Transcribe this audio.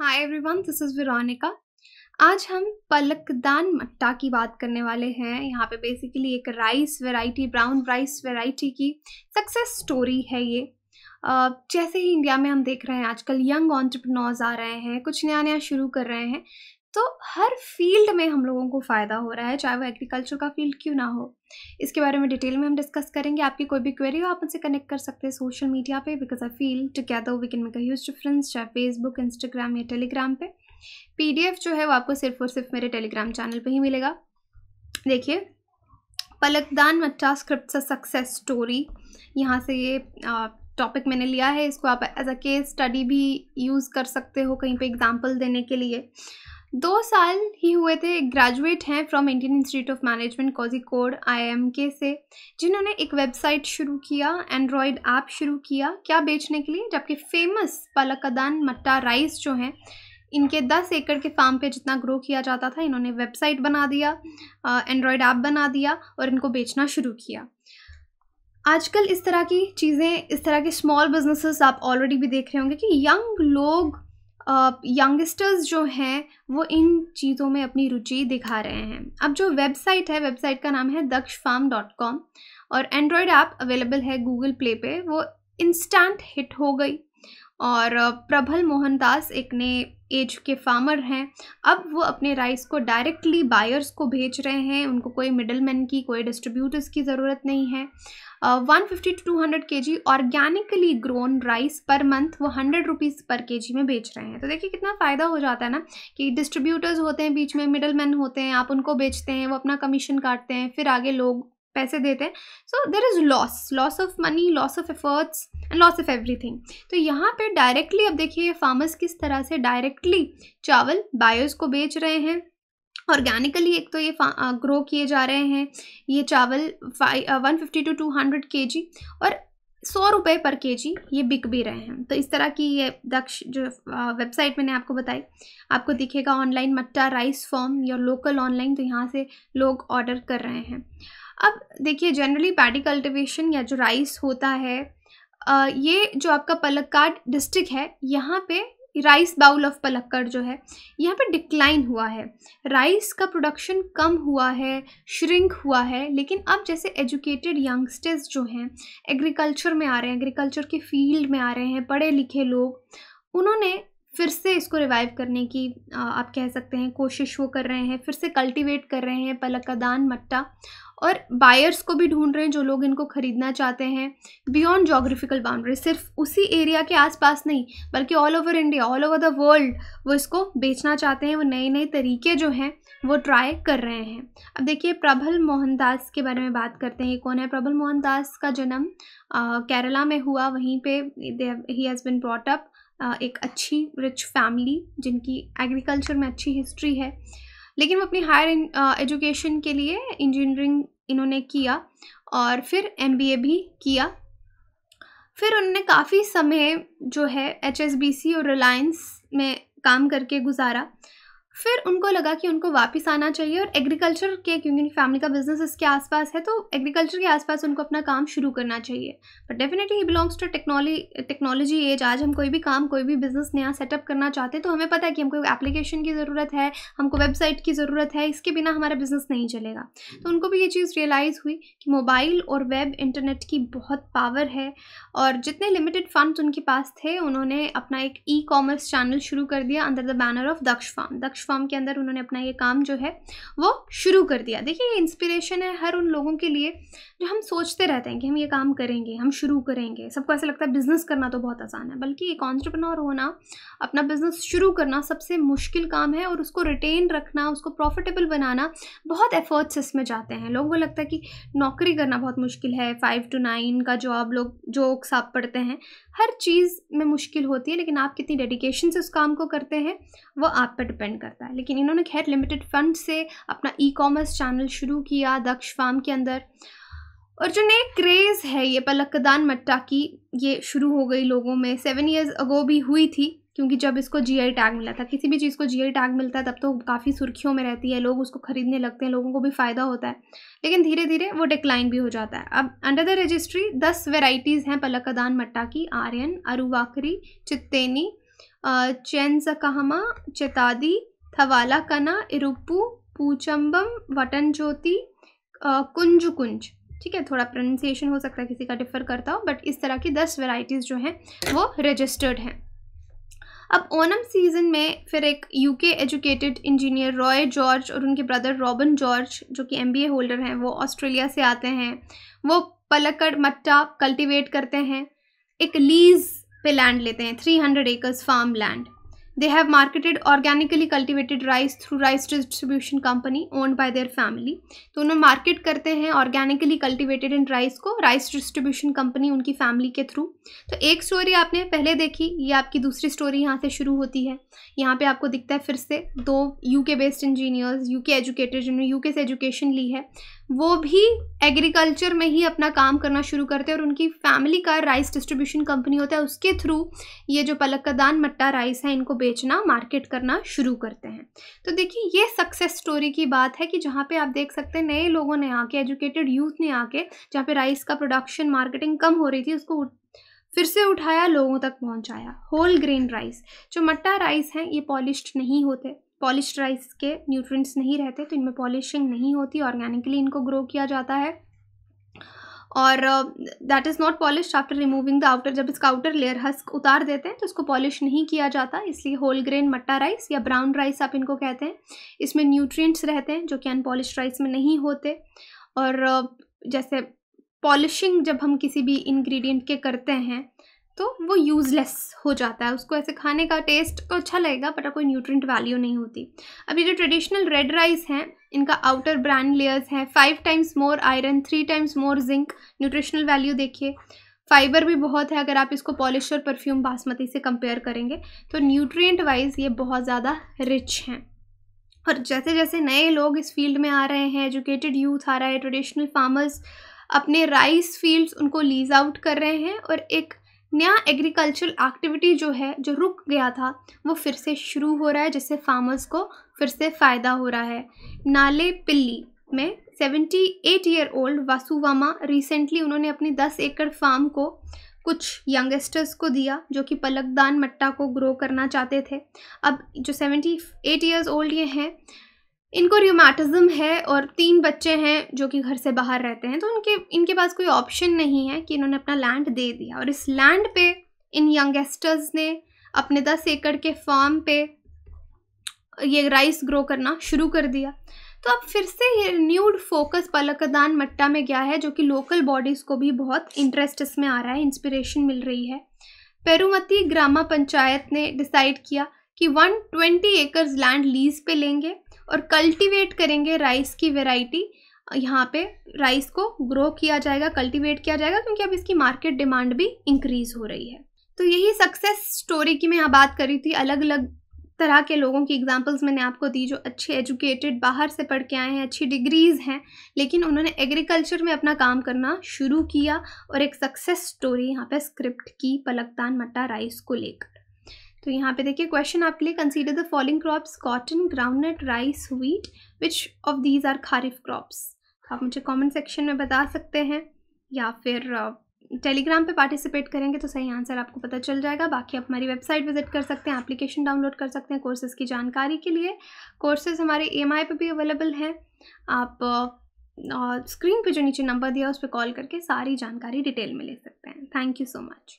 Hi everyone this is Veronica आज हम पलकदान मट्टा की बात करने वाले हैं यहाँ पे बेसिकली एक rice variety brown rice variety की सक्सेस स्टोरी है ये जैसे ही इंडिया में हम देख रहे हैं आजकल यंग ऑन्टरप्रनोर्स आ रहे हैं कुछ नया नया शुरू कर रहे हैं तो हर फील्ड में हम लोगों को फ़ायदा हो रहा है चाहे वो एग्रीकल्चर का फील्ड क्यों ना हो इसके बारे में डिटेल में हम डिस्कस करेंगे आपकी कोई भी क्वेरी हो आप उनसे कनेक्ट कर सकते हैं सोशल मीडिया पे because I feel together we can make a huge difference चाहे फेसबुक इंस्टाग्राम या टेलीग्राम पे पीडीएफ जो है वो आपको सिर्फ और सिर्फ मेरे टेलीग्राम चैनल पर ही मिलेगा देखिए Palakkadan matta script success story यहाँ से ये टॉपिक मैंने लिया है इसको आप एज अ केस स्टडी भी यूज़ कर सकते हो कहीं पर एग्जाम्पल देने के लिए दो साल ही हुए थे ग्रेजुएट हैं from Indian Institute of Management Kozhikode IMK से जिन्होंने एक वेबसाइट शुरू किया एंड्रॉयड ऐप शुरू किया क्या बेचने के लिए जबकि फेमस पलकदान मट्टा राइस जो हैं इनके दस एकड़ के फार्म पे जितना ग्रो किया जाता था इन्होंने वेबसाइट बना दिया एंड्रॉयड ऐप बना दिया और इनको बेचना शुरू किया आजकल इस तरह की चीज़ें इस तरह के स्मॉल बिजनेसेस आप ऑलरेडी भी देख रहे होंगे कि यंग लोग यंगस्टर्स जो हैं वो इन चीज़ों में अपनी रुचि दिखा रहे हैं अब जो वेबसाइट है वेबसाइट का नाम है दक्ष फार्म डॉट कॉम और एंड्रॉयड ऐप अवेलेबल है गूगल प्ले पे वो इंस्टेंट हिट हो गई और प्रभल मोहनदास एक ने एज के फार्मर हैं अब वो अपने राइस को डायरेक्टली बायर्स को भेज रहे हैं उनको कोई मिडलमैन की कोई डिस्ट्रीब्यूटर्स की ज़रूरत नहीं है one fifty to two hundred K G organically grown rice per month वो हंड्रेड रुपीज़ पर के जी में बेच रहे हैं तो देखिए कितना फ़ायदा हो जाता है ना कि डिस्ट्रीब्यूटर्स होते हैं बीच में मिडल मैन होते हैं आप उनको बेचते हैं वो अपना कमीशन काटते हैं फिर आगे लोग पैसे देते हैं so there is loss loss of money loss of efforts and loss of everything तो यहाँ पे डायरेक्टली अब देखिए फार्मर्स किस तरह से डायरेक्टली चावल बायर्स को बेच रहे हैं ऑर्गेनिकली एक तो ये ग्रो किए जा रहे हैं ये चावल five one fifty to two hundred K G और सौ रुपये पर के जी ये बिक भी रहे हैं तो इस तरह की ये दक्ष जो वेबसाइट मैंने आपको बताई आपको दिखेगा ऑनलाइन मट्टा राइस फॉर्म या लोकल ऑनलाइन तो यहाँ से लोग ऑर्डर कर रहे हैं अब देखिए जनरली पैडी कल्टिवेशन या जो राइस होता है ये जो आपका पलक्काड डिस्ट्रिक्ट है यहाँ पे राइस बाउल ऑफ पलक्कड़ जो है यहाँ पर डिक्लाइन हुआ है राइस का प्रोडक्शन कम हुआ है श्रिंक हुआ है लेकिन अब जैसे एजुकेटेड यंगस्टर्स जो हैं एग्रीकल्चर में आ रहे हैं एग्रीकल्चर के फील्ड में आ रहे हैं पढ़े लिखे लोग उन्होंने फिर से इसको रिवाइव करने की आप कह सकते हैं कोशिश वो कर रहे हैं फिर से कल्टीवेट कर रहे हैं दान मट्टा और बायर्स को भी ढूंढ रहे हैं जो लोग इनको ख़रीदना चाहते हैं बियॉन्ड जोग्राफिकल बाउंड्री सिर्फ उसी एरिया के आसपास नहीं बल्कि all over India all over the world वो इसको बेचना चाहते हैं वो नए नए तरीके जो हैं वो ट्राई कर रहे हैं अब देखिए प्रबल मोहनदास के बारे में बात करते हैं कौन है प्रबल मोहनदास का जन्म केरला में हुआ वहीं पर ही हैज़ बिन ब्रॉटअप एक अच्छी रिच फैमिली जिनकी एग्रीकल्चर में अच्छी हिस्ट्री है लेकिन वो अपनी हायर एजुकेशन uh, के लिए इंजीनियरिंग इन्होंने किया और फिर एम भी किया फिर उन्होंने काफ़ी समय जो है एच और रिलायंस में काम करके गुजारा फिर उनको लगा कि उनको वापस आना चाहिए और एग्रीकल्चर के क्योंकि उनकी फैमिली का बिजनेस इसके आसपास है तो एग्रीकल्चर के आसपास उनको अपना काम शुरू करना चाहिए but definitely he belongs to technology technology as आज हम कोई भी काम कोई भी बिजनेस नया सेटअप करना चाहते हैं तो हमें पता है कि हमको एप्लीकेशन की ज़रूरत है हमको वेबसाइट की ज़रूरत है इसके बिना हमारा बिजनेस नहीं चलेगा तो उनको भी ये चीज़ रियलाइज़ हुई कि मोबाइल और वेब इंटरनेट की बहुत पावर है और जितने लिमिटेड फंड उनके पास थे उन्होंने अपना एक ई कॉमर्स चैनल शुरू कर दिया under the banner of Daksh farm Daksh farm के अंदर उन्होंने अपना ये काम जो है वो शुरू कर दिया देखिए ये इंस्पिरेशन है हर उन लोगों के लिए जो हम सोचते रहते हैं कि हम ये काम करेंगे हम शुरू करेंगे सबको ऐसा लगता है बिज़नेस करना तो बहुत आसान है बल्कि एक ऑन्ट्रप्रनोर होना अपना बिज़नेस शुरू करना सबसे मुश्किल काम है और उसको रिटेन रखना उसको प्रॉफिटेबल बनाना बहुत एफर्ट्स इसमें जाते हैं लोगों को लगता है कि नौकरी करना बहुत मुश्किल है फाइव टू नाइन का जॉब लोग जोक्स आप पढ़ते हैं हर चीज़ में मुश्किल होती है लेकिन आप कितनी डेडिकेशन से उस काम को करते हैं वो आप पर डिपेंड करता है करता है लेकिन इन्होंने खैर लिमिटेड फंड से अपना ई कॉमर्स चैनल शुरू किया दक्ष फार्म के अंदर और जो नए क्रेज़ है ये पलक्कदान मट्टा की ये शुरू हो गई लोगों में सेवन ईयर्स अगो भी हुई थी क्योंकि जब इसको जीआई टैग मिला था किसी भी चीज़ को जीआई टैग मिलता है तब तो काफ़ी सुर्खियों में रहती है लोग उसको ख़रीदने लगते हैं लोगों को भी फ़ायदा होता है लेकिन धीरे धीरे वो डिक्लाइन भी हो जाता है अब अंडर द रजिस्ट्री दस वेराइटीज़ हैं पलक्कदान मट्टा की आर्यन अरुवाकरी चित्तेनी चैन सकहमा चेतादी थवाला कना इरुप्पू पूचंबम वटन ज्योति कुंज कुंज ठीक है थोड़ा प्रोनंसिएशन हो सकता है किसी का डिफर करता हो बट इस तरह की दस वेराइटीज़ जो हैं वो रजिस्टर्ड हैं अब ओनम सीजन में फिर एक UK educated engineer Roy George और उनके ब्रदर रॉबन जॉर्ज जो कि एमबीए होल्डर हैं वो ऑस्ट्रेलिया से आते हैं वो पलकड़ मट्टा कल्टीवेट करते हैं एक लीज पे लैंड लेते हैं three hundred acres farm land They have marketed organically cultivated rice through rice distribution company owned by their family. तो उन्होंने market करते हैं organically cultivated इन rice को rice distribution company उनकी family के through. तो एक story आपने पहले देखी ये आपकी दूसरी story यहाँ से शुरू होती है यहाँ पर आपको दिखता है फिर से दो U K based engineers U K educated जिन्होंने यू के से एजुकेशन ली है वो भी एग्रीकल्चर में ही अपना काम करना शुरू करते हैं और उनकी फैमिली का राइस डिस्ट्रीब्यूशन कंपनी होता है उसके थ्रू ये जो पलक का दान मट्टा राइस है इनको बेचना मार्केट करना शुरू करते हैं तो देखिए ये सक्सेस स्टोरी की बात है कि जहाँ पे आप देख सकते हैं नए लोगों ने आके एजुकेटेड यूथ ने आके जहाँ पे राइस का प्रोडक्शन मार्केटिंग कम हो रही थी उसको फिर से उठाया लोगों तक पहुँचाया होल ग्रेन राइस जो मट्टा राइस हैं ये पॉलिश नहीं होते पॉलिश राइस के न्यूट्रिएंट्स नहीं रहते तो इनमें पॉलिशिंग नहीं होती ऑर्गेनिकली इनको ग्रो किया जाता है और that is not polish after removing the outer जब इसका आउटर लेयर हस्क उतार देते हैं तो इसको पॉलिश नहीं किया जाता इसलिए होल ग्रेन मट्टा राइस या ब्राउन राइस आप इनको कहते हैं इसमें न्यूट्रिएंट्स रहते हैं जो कि अनपॉलिश राइस में नहीं होते और uh, जैसे पॉलिशिंग जब हम किसी भी इंग्रेडिएंट के करते हैं तो वो यूज़लेस हो जाता है उसको ऐसे खाने का टेस्ट तो अच्छा लगेगा बट कोई न्यूट्रेंट वैल्यू नहीं होती अब ये जो ट्रेडिशनल रेड राइस हैं इनका आउटर ब्रांड लेयर्स हैं five times more iron three times more zinc nutritional value देखिए फाइबर भी बहुत है अगर आप इसको पॉलिश और परफ्यूम बासमती से कंपेयर करेंगे तो न्यूट्रिएंट वाइज ये बहुत ज़्यादा रिच हैं और जैसे जैसे नए लोग इस फील्ड में आ रहे हैं एजुकेटेड यूथ आ रहा है ट्रेडिशनल फार्मर्स अपने राइस फील्ड्स उनको लीज आउट कर रहे हैं और एक नया एग्रीकल्चरल एक्टिविटी जो है जो रुक गया था वो फिर से शुरू हो रहा है जिससे फार्मर्स को फिर से फ़ायदा हो रहा है नाले पिल्ली में 78 ईयर ओल्ड वासुवामा रिसेंटली उन्होंने अपनी 10 एकड़ फार्म को कुछ यंगस्टर्स को दिया जो कि पलकदान मट्टा को ग्रो करना चाहते थे अब जो 78 एट ईयर्स ओल्ड ये हैं इनको र्यूमैटिज़म है और तीन बच्चे हैं जो कि घर से बाहर रहते हैं तो उनके इनके पास कोई ऑप्शन नहीं है कि इन्होंने अपना लैंड दे दिया और इस लैंड पे इन यंगस्टर्स ने अपने दस एकड़ के फार्म पे ये राइस ग्रो करना शुरू कर दिया तो अब फिर से ये न्यूड फोकस पलकदान मट्टा में गया है जो कि लोकल बॉडीज़ को भी बहुत इंटरेस्ट इसमें आ रहा है इंस्पिरेशन मिल रही है पेरुमती ग्रामा पंचायत ने डिसाइड किया कि 120 एकर्स लैंड लीज पे लेंगे और कल्टीवेट करेंगे राइस की वेराइटी यहाँ पे राइस को ग्रो किया जाएगा कल्टीवेट किया जाएगा क्योंकि अब इसकी मार्केट डिमांड भी इंक्रीज हो रही है तो यही सक्सेस स्टोरी की मैं यहाँ बात कर रही थी अलग अलग तरह के लोगों की एग्जांपल्स मैंने आपको दी जो अच्छे एजुकेटेड बाहर से पढ़ के आए हैं अच्छी डिग्रीज़ हैं लेकिन उन्होंने एग्रीकल्चर में अपना काम करना शुरू किया और एक सक्सेस स्टोरी यहाँ पे स्क्रिप्ट की पलकतान मट्टा राइस को लेकर तो यहाँ पे देखिए क्वेश्चन आपके लिए consider the following crops cotton groundnut rice wheat which of these are kharif crops आप मुझे कमेंट सेक्शन में बता सकते हैं या फिर टेलीग्राम पे पार्टिसिपेट करेंगे तो सही आंसर आपको पता चल जाएगा बाकी आप हमारी वेबसाइट विजिट कर सकते हैं एप्लीकेशन डाउनलोड कर सकते हैं कोर्सेज़ की जानकारी के लिए कोर्सेज़ हमारे ई पर भी अवेलेबल हैं आप स्क्रीन पे जो नीचे नंबर दिया उस पर कॉल करके सारी जानकारी डिटेल में ले सकते हैं थैंक यू सो मच